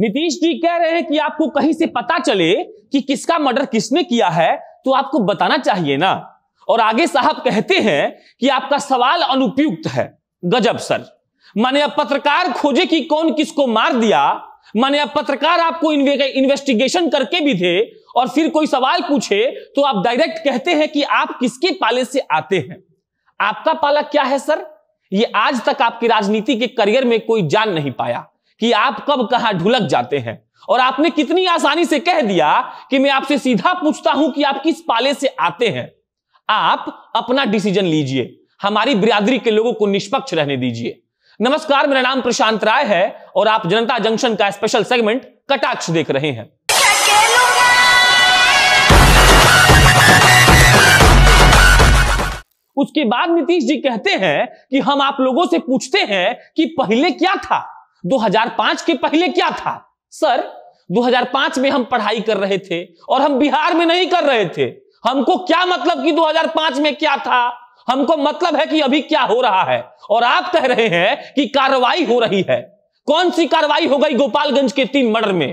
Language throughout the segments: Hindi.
नीतीश जी कह रहे हैं कि आपको कहीं से पता चले कि किसका मर्डर किसने किया है तो आपको बताना चाहिए ना और आगे साहब कहते हैं कि आपका सवाल अनुपयुक्त है गजब सर माने अब पत्रकार खोजे कि कौन किसको मार दिया माने अब पत्रकार आपको इन्वेस्टिगेशन करके भी थे और फिर कोई सवाल पूछे तो आप डायरेक्ट कहते हैं कि आप किसके पाले से आते हैं आपका पाला क्या है सर ये आज तक आपकी राजनीति के करियर में कोई जान नहीं पाया कि आप कब कहा ढुलक जाते हैं और आपने कितनी आसानी से कह दिया कि मैं आपसे सीधा पूछता हूं कि आप किस पाले से आते हैं आप अपना डिसीजन लीजिए हमारी बिरादरी के लोगों को निष्पक्ष रहने दीजिए नमस्कार मेरा नाम प्रशांत राय है और आप जनता जंक्शन का स्पेशल सेगमेंट कटाक्ष देख रहे हैं उसके बाद नीतीश जी कहते हैं कि हम आप लोगों से पूछते हैं कि पहले क्या था 2005 के पहले क्या था सर 2005 में हम पढ़ाई कर रहे थे और हम बिहार में नहीं कर रहे थे हमको क्या मतलब कि 2005 में क्या था हमको मतलब है कि अभी क्या हो रहा है और आप कह रहे हैं कि कार्रवाई हो रही है कौन सी कार्रवाई हो गई गोपालगंज के तीन मर्डर में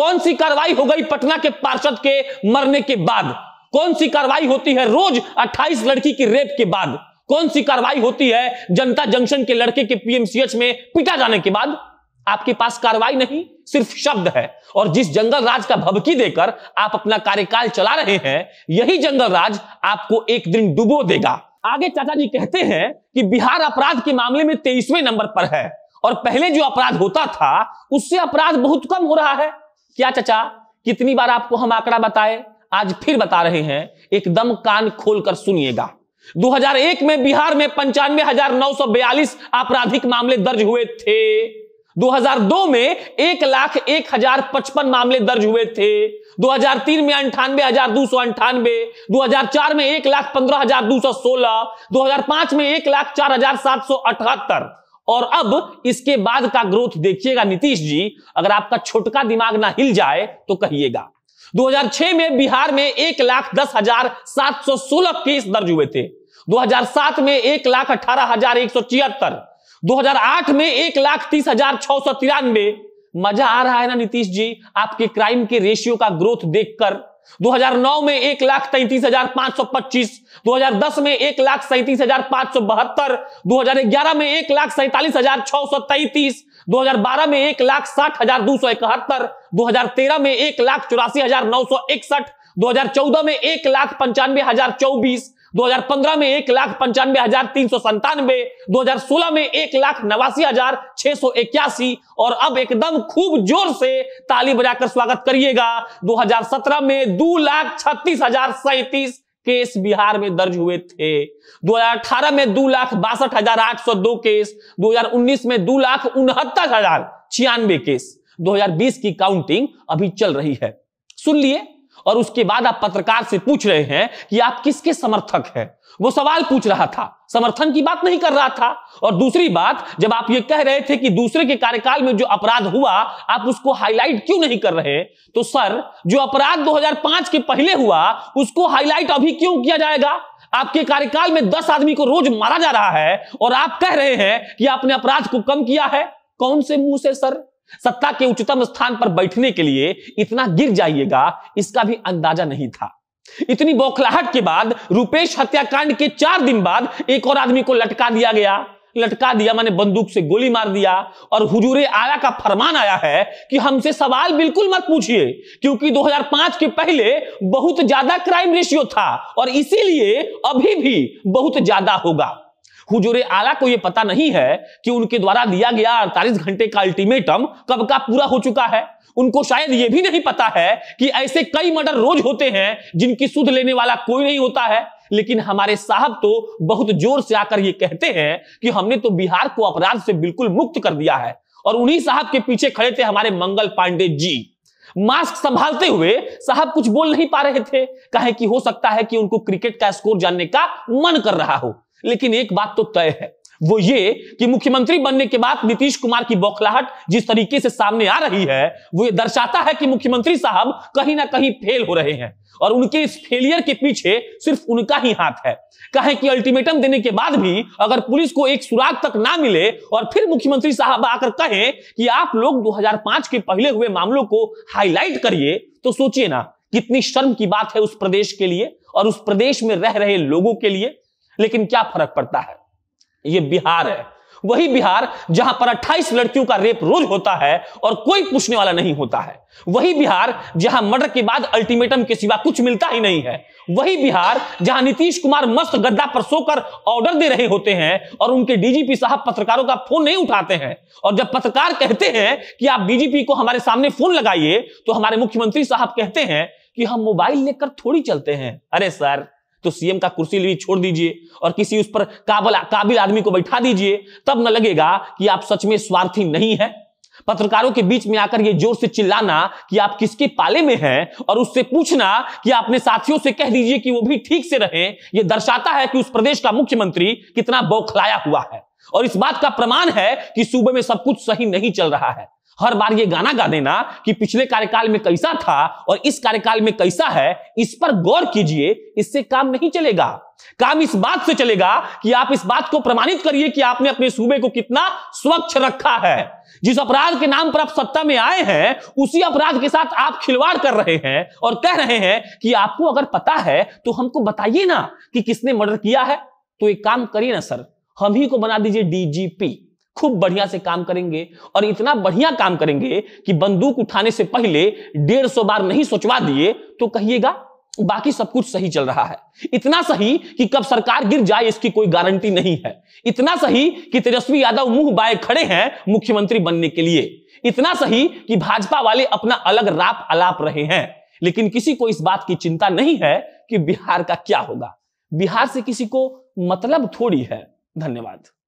कौन सी कार्रवाई हो गई पटना के पार्षद के मरने के बाद कौन सी कार्रवाई होती है रोज 28 लड़की की रेप के बाद कौन सी कार्रवाई होती है जनता जंक्शन के लड़के के पीएमसीएच में पिटा जाने के बाद आपके पास कार्रवाई नहीं सिर्फ शब्द है और जिस जंगल राज का भबकी देकर आप अपना कार्यकाल चला रहे हैं यही जंगल राज आपको एक दिन डुबो देगा आगे चाचा जी कहते हैं कि बिहार अपराध के मामले में तेईसवें नंबर पर है और पहले जो अपराध होता था उससे अपराध बहुत कम हो रहा है क्या चाचा कितनी बार आपको हम आंकड़ा बताए आज फिर बता रहे हैं एकदम कान खोलकर सुनिएगा 2001 में बिहार में पंचानवे आपराधिक मामले दर्ज हुए थे 2002 में एक लाख एक हजार पचपन मामले दर्ज हुए थे 2003 में अंठानवे हजार दो सौ अंठानवे दो में एक लाख पंद्रह हजार दो सौ सोलह दो में एक लाख चार हजार सात सौ अठहत्तर और अब इसके बाद का ग्रोथ देखिएगा नीतीश जी अगर आपका छोटका दिमाग ना हिल जाए तो कहिएगा 2006 में बिहार में एक लाख दस हजार सात सौ सोलह केस दर्ज हुए थे 2007 में एक लाख अठारह हजार एक सौ छिहत्तर 2008 में एक लाख तीस हजार छह सौ तिरानवे मजा आ रहा है ना नीतीश जी आपके क्राइम के रेशियो का ग्रोथ देखकर 2009 में एक लाख तैतीस हजार पांच सौ पच्चीस दो हजार दस में एक लाख सैंतीस हजार पांच सौ बहत्तर दो हजार ग्यारह में एक लाख सैंतालीस हजार छह सौ तैतीस दो हजार बारह में एक लाख साठ हजार दो सौ इकहत्तर दो हजार तेरह में एक लाख चौरासी हजार नौ सौ इकसठ दो हजार चौदह में एक लाख पंचानवे हजार चौबीस 2015 में एक लाख पंचानवे हजार तीन सौ संतानवे दो में एक लाख नवासी हजार छह सौ इक्यासी और अब एकदम खूब जोर से ताली बजाकर स्वागत करिएगा 2017 में दो लाख छत्तीस हजार सैतीस केस बिहार में दर्ज हुए थे 2018 में दो लाख बासठ हजार आठ सौ दो केस 2019 में दो लाख उनहत्तर हजार छियानवे केस 2020 की काउंटिंग अभी चल रही है सुन लिए और उसके बाद आप पत्रकार से पूछ रहे हैं कि आप किसके समर्थक हैं वो सवाल पूछ रहा था समर्थन की बात नहीं कर रहा था और दूसरी बात जब आप ये कह रहे थे कि दूसरे के कार्यकाल में जो अपराध हुआ आप उसको हाईलाइट क्यों नहीं कर रहे तो सर जो अपराध 2005 के पहले हुआ उसको हाईलाइट अभी क्यों किया जाएगा आपके कार्यकाल में दस आदमी को रोज मारा जा रहा है और आप कह रहे हैं कि आपने अपराध को कम किया है कौन से मुंह से सर सत्ता के उच्चतम स्थान पर बैठने के लिए इतना गिर जाइएगा इसका भी अंदाजा नहीं था इतनी बौखलाहट के बाद रूपेश हत्याकांड के चार दिन बाद एक और आदमी को लटका दिया गया लटका दिया मैंने बंदूक से गोली मार दिया और हुजूरे आला का फरमान आया है कि हमसे सवाल बिल्कुल मत पूछिए क्योंकि 2005 के पहले बहुत ज्यादा क्राइम रेशियो था और इसीलिए अभी भी बहुत ज्यादा होगा हुजूरे आला को यह पता नहीं है कि उनके द्वारा दिया गया अड़तालीस घंटे का अल्टीमेटम कब का पूरा हो चुका है उनको शायद यह भी नहीं पता है कि ऐसे कई मर्डर रोज होते हैं जिनकी सुध लेने वाला कोई नहीं होता है लेकिन हमारे साहब तो बहुत जोर से आकर ये कहते हैं कि हमने तो बिहार को अपराध से बिल्कुल मुक्त कर दिया है और उन्हीं साहब के पीछे खड़े थे हमारे मंगल पांडे जी मास्क संभालते हुए साहब कुछ बोल नहीं पा रहे थे कहे कि हो सकता है कि उनको क्रिकेट का स्कोर जानने का मन कर रहा हो लेकिन एक बात तो तय है वो ये कि मुख्यमंत्री बनने के बाद नीतीश कुमार की बौखलाहट जिस तरीके से सामने आ रही है वो ये दर्शाता है कि मुख्यमंत्री साहब कहीं ना कहीं फेल हो रहे हैं और उनके इस फेलियर के पीछे सिर्फ उनका ही हाथ है कहें कि अल्टीमेटम देने के बाद भी अगर पुलिस को एक सुराग तक ना मिले और फिर मुख्यमंत्री साहब आकर कहें कि आप लोग 2005 के पहले हुए मामलों को हाईलाइट करिए तो सोचिए ना कितनी शर्म की बात है उस प्रदेश के लिए और उस प्रदेश में रह रहे लोगों के लिए लेकिन क्या फर्क पड़ता है ये बिहार है वही बिहार जहां पर 28 लड़कियों का रेप रोज होता है और कोई पूछने वाला नहीं होता है वही बिहार जहां मर्डर के बाद अल्टीमेटम के सिवा कुछ मिलता ही नहीं है वही बिहार जहां नीतीश कुमार मस्त गद्दा पर सोकर ऑर्डर दे रहे होते हैं और उनके डीजीपी साहब पत्रकारों का फोन नहीं उठाते हैं और जब पत्रकार कहते हैं कि आप डीजीपी को हमारे सामने फोन लगाइए तो हमारे मुख्यमंत्री साहब कहते हैं कि हम मोबाइल लेकर थोड़ी चलते हैं अरे सर तो सीएम का कुर्सी भी छोड़ दीजिए और किसी उस पर काबल काबिल आदमी को बैठा दीजिए तब न लगेगा कि आप सच में स्वार्थी नहीं है पत्रकारों के बीच में आकर ये जोर से चिल्लाना कि आप किसके पाले में हैं और उससे पूछना कि आपने साथियों से कह दीजिए कि वो भी ठीक से रहें ये दर्शाता है कि उस प्रदेश का मुख्यमंत्री कितना बौखलाया हुआ है और इस बात का प्रमाण है कि सूबे में सब कुछ सही नहीं चल रहा है हर बार ये गाना गा देना कि पिछले कार्यकाल में कैसा था और इस कार्यकाल में कैसा है इस पर गौर कीजिए इससे काम नहीं चलेगा काम इस बात से चलेगा कि आप इस बात को प्रमाणित करिए कि आपने अपने सूबे को कितना स्वच्छ रखा है जिस अपराध के नाम पर आप सत्ता में आए हैं उसी अपराध के साथ आप खिलवाड़ कर रहे हैं और कह रहे हैं कि आपको अगर पता है तो हमको बताइए ना कि किसने मर्डर किया है तो एक काम करिए ना सर हम ही को बना दीजिए डीजीपी खूब बढ़िया से काम करेंगे और इतना बढ़िया काम करेंगे कि बंदूक उठाने से पहले डेढ़ सौ बार नहीं सोचवा दिए तो कहिएगा बाकी सब कुछ सही चल रहा है इतना सही कि कब सरकार गिर जाए इसकी कोई गारंटी नहीं है इतना सही कि तेजस्वी यादव मुंह बाए खड़े हैं मुख्यमंत्री बनने के लिए इतना सही कि भाजपा वाले अपना अलग राप अलाप रहे हैं लेकिन किसी को इस बात की चिंता नहीं है कि बिहार का क्या होगा बिहार से किसी को मतलब थोड़ी है धन्यवाद